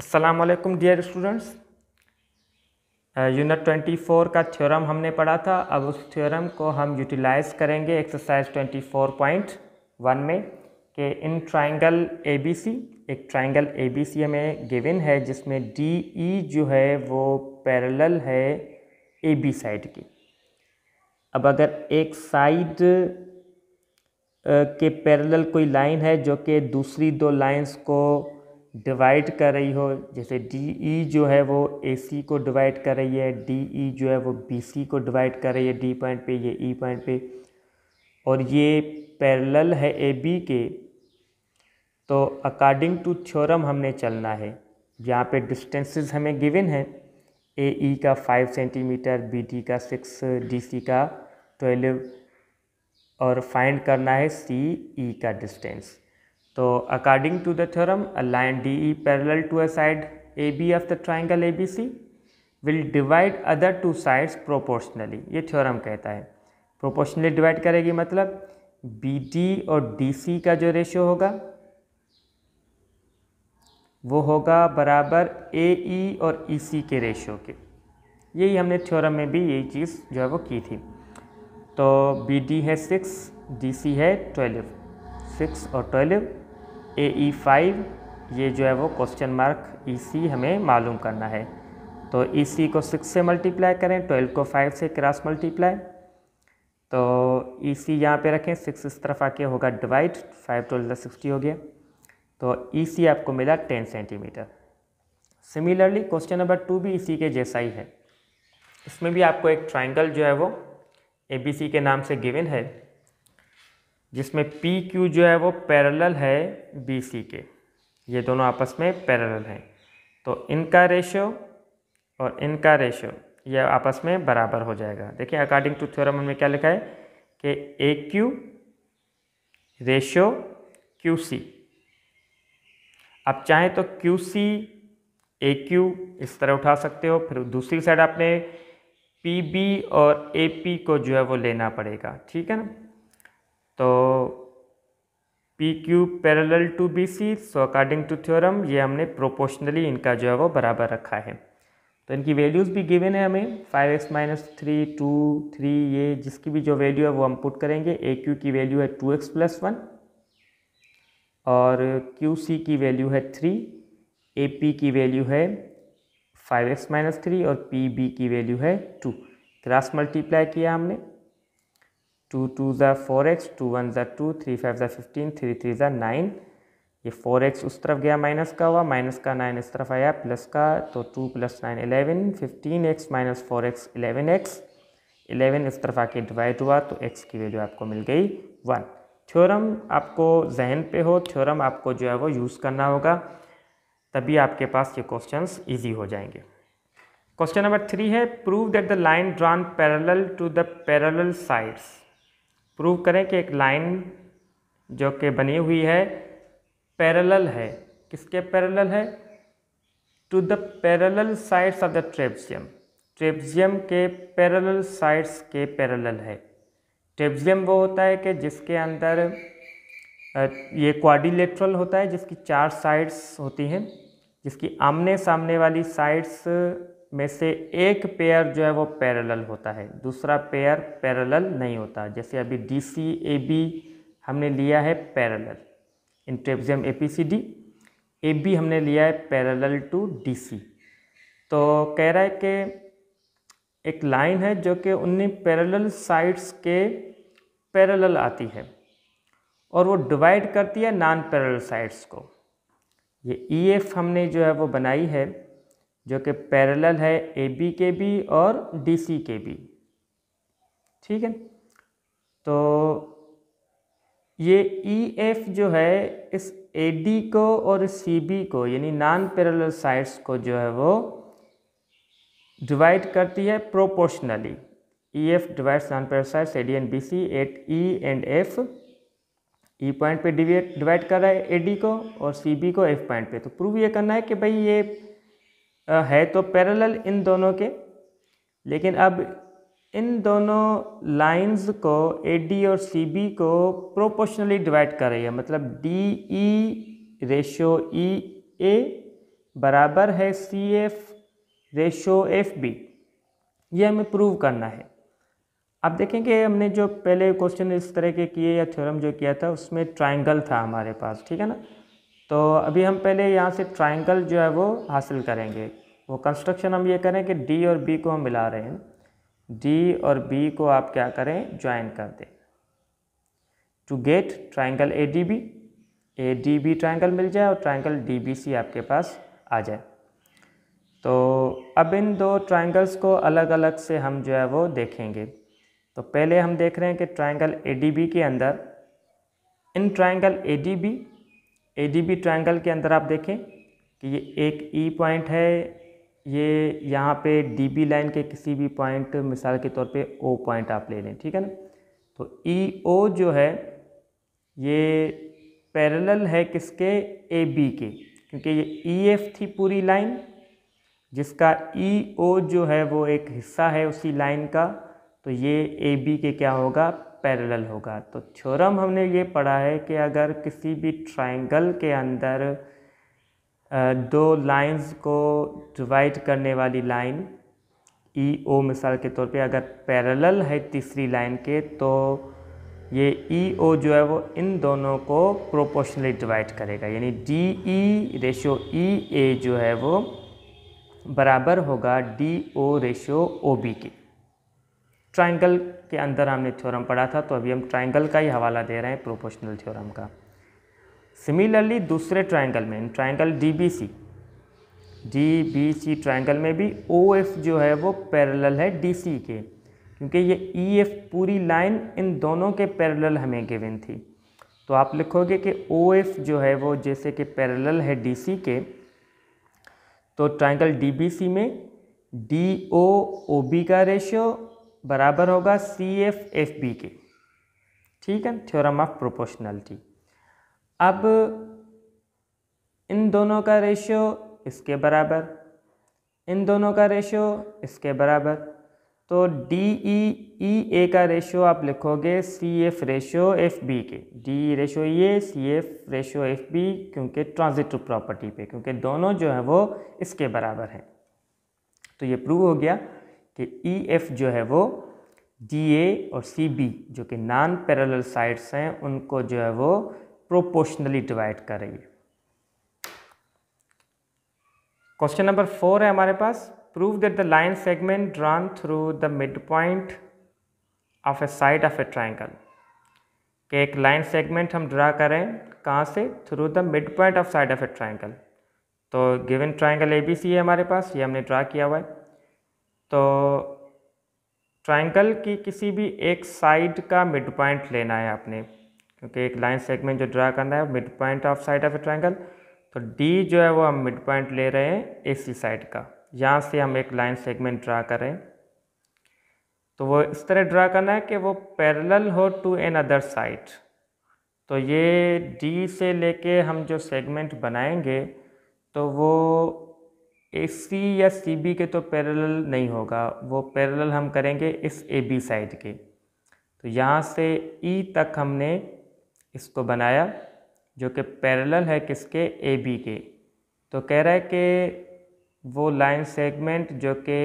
असलकम dear students unit 24 का theorem हमने पढ़ा था अब उस थ्योरम को हम यूटिलाइज करेंगे एक्सरसाइज 24.1 में कि इन ट्राइंगल सी एक ट्राइंगल सी हमें गिवन है जिसमें डी e जो है वो पैरेलल है ए बी साइड की अब अगर एक साइड uh, के पैरेलल कोई लाइन है जो कि दूसरी दो लाइंस को डिवाइड कर रही हो जैसे डी ई e जो है वो ए सी को डिवाइड कर रही है डी ई e जो है वो बी सी को डिवाइड कर रही है डी पॉइंट पे ये ई e पॉइंट पे और ये पैरेलल है ए बी के तो अकॉर्डिंग टू थ्योरम हमने चलना है यहाँ पे डिस्टेंसेस हमें गिवन है ए ई का फाइव सेंटीमीटर बी डी का सिक्स डी सी का ट्वेल्व और फाइंड करना है सी ई का डिस्टेंस तो according to the theorem a line D E parallel to a side A B of the triangle A B C will divide other two sides proportionally ये theorem कहता है proportionally divide करेगी मतलब B D और D C का जो ratio होगा वो होगा बराबर ए ई e और ई e सी के रेशियो के यही हमने थ्योरम में भी यही चीज़ जो है वो की थी तो बी डी है सिक्स डी सी है ट्वेल्व सिक्स और ट्वेल्व ए ई फाइव ये जो है वो क्वेश्चन मार्क ई सी हमें मालूम करना है तो ई e सी को सिक्स से मल्टीप्लाई करें ट्वेल्व को फाइव से क्रॉस मल्टीप्लाई तो ई e सी यहाँ पर रखें सिक्स इस तरफ आके होगा डिवाइड फाइव ट्वेल्व सिक्सटी हो गया तो ई e सी आपको मिला ten centimetre similarly question number two भी इसी के जैसा ही है इसमें भी आपको एक ट्राइंगल जो है वो ए बी सी के नाम से गिवन है जिसमें पी क्यू जो है वो पैरेलल है बी सी के ये दोनों आपस में पैरेलल हैं तो इनका रेशियो और इनका रेशियो ये आपस में बराबर हो जाएगा देखिए अकॉर्डिंग टू थ्योरम में क्या लिखा है कि A Q ratio Q C आप चाहें तो क्यू सी ए क्यू इस तरह उठा सकते हो फिर दूसरी साइड आपने पी बी और ए पी को जो है वो लेना पड़ेगा ठीक है ना तो P Q parallel to B C so according to theorem ये हमने प्रोपोर्शनली इनका जो है वो बराबर रखा है तो इनकी वैल्यूज़ भी गिवन है हमें five X minus three two three ये जिसकी भी जो वैल्यू है वो हम पुट करेंगे ए क्यू की वैल्यू है टू एक्स प्लस वन और क्यू सी की वैल्यू है थ्री ए पी की वैल्यू है फाइव एक्स माइनस थ्री और पी बी की वैल्यू है टू क्रॉस मल्टीप्लाई किया हमने टू टू ज़ा फोर एक्स टू वन ज़ा टू थ्री फाइव ज़ा फिफ्टीन थ्री थ्री ज़ा नाइन ये फोर एक्स उस तरफ गया माइनस का हुआ माइनस का नाइन इस तरफ आया प्लस का तो two plus nine eleven fifteen X minus four X eleven X eleven इस तरफ आके डिवाइड हुआ तो एक्स की वैल्यू आपको मिल गई वन थ्योरम आपको जहन पे हो थ्योरम आपको जो है वो यूज़ करना होगा तभी आपके पास ये क्वेश्चन ईजी हो जाएंगे क्वेश्चन नंबर थ्री है prove that the line drawn parallel to the parallel sides prove करें कि एक लाइन जो कि बनी हुई है पैरेलल है किसके पैरेलल है to the parallel sides of the trapezium trapezium के पैरेलल साइड्स के पैरेलल है ट्रेप्जियम वो होता है कि जिसके अंदर ये क्वाडिलेट्रल होता है जिसकी चार साइड्स होती हैं जिसकी आमने सामने वाली साइड्स में से एक पेयर जो है वो पैरेलल होता है दूसरा पेयर पैरेलल नहीं होता जैसे अभी डी सी ए बी हमने लिया है parallel in trapezium A P C D A B हमने लिया है पैरेलल टू डी सी तो कह रहा है कि एक लाइन है जो कि उन पैरेलल साइड्स के पैरेलल आती है और वो डिवाइड करती है नॉन पैरेलल साइड्स को ये ई e एफ हमने जो है वो बनाई है जो कि पैरेलल है ए बी के भी और डी सी के भी ठीक है तो ये ई e एफ जो है इस ए डी को और सी बी को यानी नॉन पैरेलल साइड्स को जो है वो डिवाइड करती है proportionally E F divides non parallel sides A D and B C at E and F E point पे डिवाइड कर रहा है ए डी को और सी बी को एफ पॉइंट पे तो प्रूव ये करना है कि भाई ये है तो पैरेलल इन दोनों के लेकिन अब इन दोनों लाइंस को ए डी और सी बी को प्रोपोर्शनली डिवाइड कर रही है मतलब D E ratio E A बराबर है C F ratio F B ये हमें प्रूव करना है अब देखेंगे हमने जो पहले क्वेश्चन इस तरह के किए या थ्योरम जो किया था उसमें ट्राइंगल था हमारे पास ठीक है ना तो अभी हम पहले यहाँ से ट्राइंगल जो है वो हासिल करेंगे वो कंस्ट्रक्शन हम ये करें कि डी और बी को हम मिला रहे हैं डी और बी को आप क्या करें ज्वाइन कर दें to get triangle A D B A D B triangle मिल जाए और ट्राइंगल डी बी सी आपके पास आ जाए तो अब इन दो ट्राइंगल्स को अलग अलग से हम जो है वो देखेंगे तो पहले हम देख रहे हैं कि ट्राइंगल ए डी बी के अंदर in triangle A D B A D B triangle के अंदर आप देखें कि ये एक ई e पॉइंट है ये यहाँ पे डी बी लाइन के किसी भी पॉइंट मिसाल के तौर पे ओ पॉइंट आप ले लें ठीक है ना तो ई e ओ जो है ये पैरेलल है किसके ए बी के क्योंकि ये ई e एफ थी पूरी लाइन जिसका ई e ओ जो है वो एक हिस्सा है उसी लाइन का तो ये ए बी के क्या होगा पैरेलल होगा तो थ्योरम हमने ये पढ़ा है कि अगर किसी भी ट्रायंगल के अंदर दो लाइंस को डिवाइड करने वाली लाइन ई ओ मिसाल के तौर पे अगर पैरेलल है तीसरी लाइन के तो ये ई ओ जो है वो इन दोनों को प्रोपोर्शनली डिवाइड करेगा यानी डी ई रेशो ई ए जो है वो बराबर होगा D O ratio O B के ट्राइंगल के अंदर हमने थ्योरम पढ़ा था तो अभी हम ट्राइंगल का ही हवाला दे रहे हैं प्रोपोर्शनल थ्योरम का सिमिलरली दूसरे ट्राइंगल में triangle D B C D B C triangle में भी ओ एफ जो है वो पैरेलल है डी सी के क्योंकि ये ई e एफ पूरी लाइन इन दोनों के पैरेलल हमें गिवन थी तो आप लिखोगे कि ओ एफ जो है वो जैसे कि पैरेलल है डी सी के तो ट्राइंगल डी बी सी में डी ओ ओ बी का रेशियो बराबर होगा सी एफ एफ बी के ठीक है थ्योरम ऑफ प्रोपोर्शनलिटी अब इन दोनों का रेशियो इसके बराबर इन दोनों का रेशियो इसके बराबर तो डी ई ई ए का रेशियो आप लिखोगे C F ratio F B के डी ई रेशियो ये C F ratio F B क्योंकि ट्रांजिटिव प्रॉपर्टी पे क्योंकि दोनों जो हैं वो इसके बराबर हैं तो ये प्रूव हो गया कि ई e एफ जो है वो डी ए और सी बी जो कि नॉन पैरेलल साइड्स हैं उनको जो है वो प्रोपोर्शनली डिवाइड करेंगे क्वेश्चन नंबर फोर है हमारे पास prove that the line segment drawn through the midpoint of a side of a triangle कि एक लाइन सेगमेंट हम ड्रा करें कहाँ से through the midpoint of side of a triangle तो given triangle A B C है हमारे पास ये हमने ड्रा किया हुआ है तो ट्रायंगल की किसी भी एक साइड का मिड पॉइंट लेना है आपने क्योंकि एक लाइन सेगमेंट जो ड्रा करना है midpoint of side of a triangle तो डी जो है वो हम मिड पॉइंट ले रहे हैं ए सी साइड का यहाँ से हम एक लाइन सेगमेंट ड्रा करें तो वो इस तरह ड्रा करना है कि वो पैरेलल हो टू एन अदर साइड तो ये डी से लेके हम जो सेगमेंट बनाएंगे तो वो ए सी या सी बी के तो पैरेलल नहीं होगा वो पैरेलल हम करेंगे इस ए बी साइड के तो यहाँ से ई e तक हमने इसको बनाया जो कि पैरेलल है किसके ए बी के तो कह रहा है कि वो लाइन सेगमेंट जो कि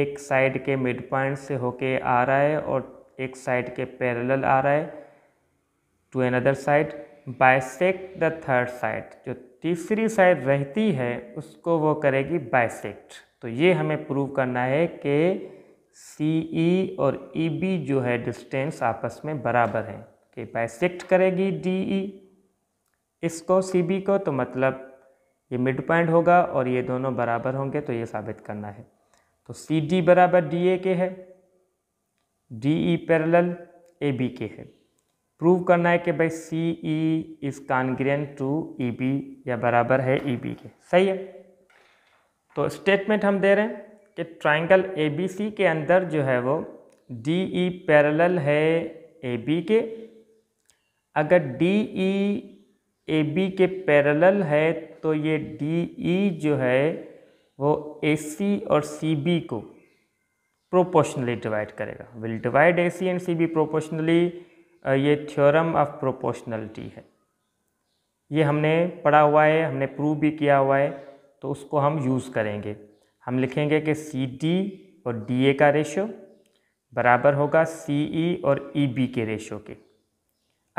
एक साइड के मिड पॉइंट से होके आ रहा है और एक साइड के पैरेलल आ रहा है to another side bisect the third side जो तीसरी साइड रहती है उसको वो करेगी बाइसेक्ट तो ये हमें प्रूव करना है कि सी ई e और ई e बी जो है डिस्टेंस आपस में बराबर है कि बाइसेक्ट करेगी डी ई e, इसको सी बी को तो मतलब ये मिड पॉइंट होगा और ये दोनों बराबर होंगे तो ये साबित करना है तो सी डी बराबर डी ए के है D E parallel A B के है प्रूव करना है कि भाई C E is congruent to E B या बराबर है ई e बी के सही है तो स्टेटमेंट हम दे रहे हैं कि ट्राइंगल ए बी सी के अंदर जो है वो डी ई पैरल है ए बी के अगर डी ई ए बी के पैरल है तो ये डी ई e जो है वो ए सी और सी बी को प्रोपोर्शनली डिवाइड करेगा will divide A C and C B proportionally ये थ्योरम ऑफ प्रोपोर्शनलिटी है ये हमने पढ़ा हुआ है हमने प्रूव भी किया हुआ है तो उसको हम यूज़ करेंगे हम लिखेंगे कि सी डी और डी ए का रेशो बराबर होगा सी ई और ई बी के रेशो के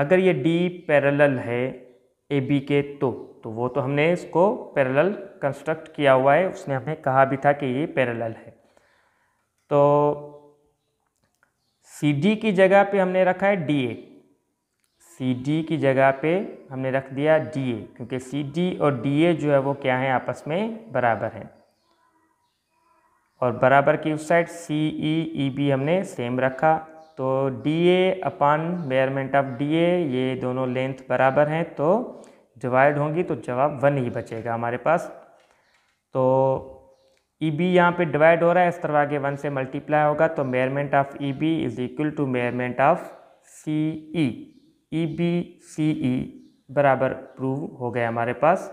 अगर ये डी पैरेलल है ए बी के तो तो वो तो हमने इसको पैरेलल कंस्ट्रक्ट किया हुआ है उसने हमें कहा भी था कि ये पैरेलल है तो सी डी की जगह पे हमने रखा है डी ए सी डी की जगह पे हमने रख दिया डी ए क्योंकि सी डी और डी ए जो है वो क्या है आपस में बराबर है और बराबर की उस side C E E B हमने सेम रखा तो D A upon measurement of D A ये दोनों लेंथ बराबर हैं तो डिवाइड होंगी तो जवाब वन ही बचेगा हमारे पास तो ई e बी यहाँ पर डिवाइड हो रहा है इस तरह आगे वन से मल्टीप्लाई होगा तो measurement of E B is equal to measurement of C E E B C E बराबर प्रूव हो गया हमारे पास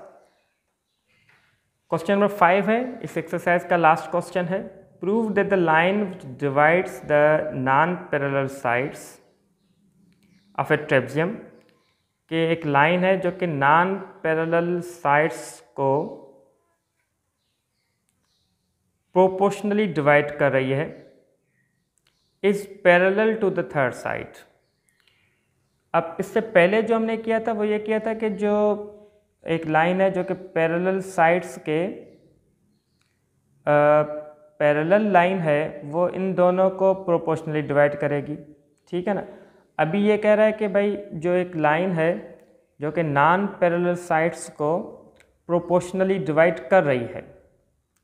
क्वेश्चन नंबर फाइव है इस एक्सरसाइज का लास्ट क्वेश्चन है prove that the line divides the non parallel sides of a trapezium के एक लाइन है जो कि नॉन पैरल साइड्स को प्रोपोर्शनली डिवाइड कर रही है is parallel to the third side अब इससे पहले जो हमने किया था वो ये किया था कि जो एक लाइन है जो कि पैरेलल साइड्स के पैरेलल लाइन है वो इन दोनों को प्रोपोर्शनली डिवाइड करेगी ठीक है ना अभी ये कह रहा है कि भाई जो एक लाइन है जो कि नॉन पैरेलल साइड्स को प्रोपोर्शनली डिवाइड कर रही है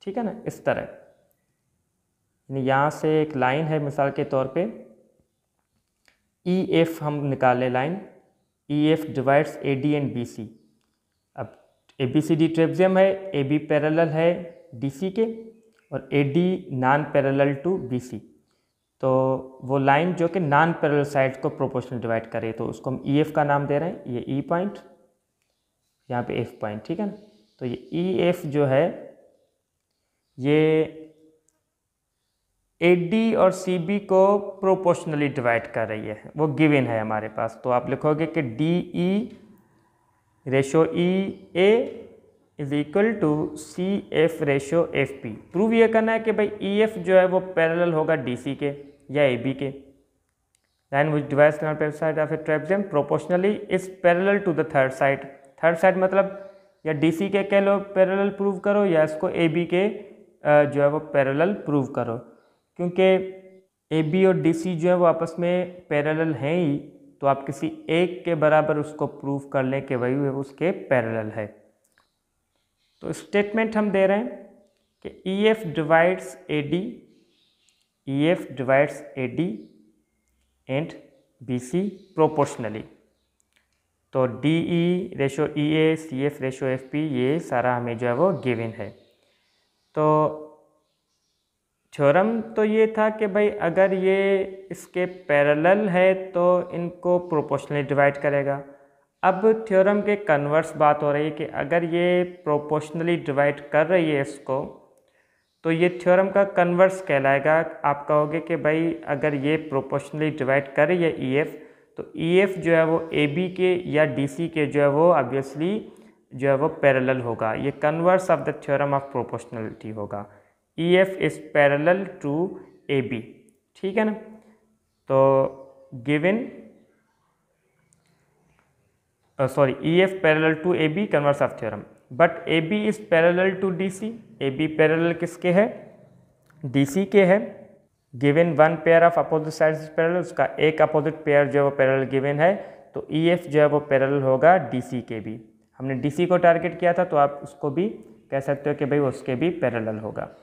ठीक है ना इस तरह यानी यहाँ से एक लाइन है मिसाल के तौर पे ई e एफ हम निकालें line E F divides A D and B C अब A B C D trapezium है ए बी पैरल है डी सी के और A D non parallel to B C तो वो लाइन जो कि नॉन पैरल साइड को प्रोपोर्शनल डिवाइड करे तो उसको हम ई e एफ का नाम दे रहे हैं ये ई e पॉइंट यहाँ पे एफ पॉइंट ठीक है ना तो ये ई एफ जो है ये ए डी और सी बी को प्रोपोर्शनली डिवाइड कर रही है वो गिवन है हमारे पास तो आप लिखोगे कि D E ratio E A is equal to C F ratio F P prove ये करना है कि भाई ई e, एफ जो है वो पैरेलल होगा डी सी के या ए बी के line which divides side of a trapezium proportionally is parallel to the third side third side मतलब या डी सी के कह लो पैरेलल प्रूव करो या इसको ए बी के जो है वो पैरेलल प्रूव करो क्योंकि ए बी और डी सी जो है वो आपस में पैरेलल हैं ही तो आप किसी एक के बराबर उसको प्रूव कर लें कि वही उसके पैरेलल है तो स्टेटमेंट हम दे रहे हैं कि E F divides A D E F divides A D and B C proportionally तो D E ratio E A C F ratio F P ये सारा हमें जो है वो गिवन है तो थ्योरम तो ये था कि भाई अगर ये इसके पैरेलल है तो इनको प्रोपोर्शनली डिवाइड करेगा अब थ्योरम के कन्वर्स बात हो रही है कि अगर ये प्रोपोर्शनली डिवाइड कर रही है इसको तो ये थ्योरम का कन्वर्स कहलाएगा आप कहोगे कि भाई अगर ये प्रोपोर्शनली डिवाइड कर रही है एफ e तो एफ e जो है वो बी के या सी के जो है वो ऑब्वियसली जो है वो पैरेलल होगा ये converse of the theorem of proportionality होगा E F is parallel to A B ठीक है ना तो given sorry E F parallel to A B converse of theorem but A B is parallel to D C A B parallel किसके है D C के है given one pair of opposite side is parallel उसका एक opposite pair जो है वो parallel given है तो ई e एफ जो है वो पैरल होगा डी सी के भी हमने डी सी को टारगेट किया था तो आप उसको भी कह सकते हो कि भाई उसके भी पैरल होगा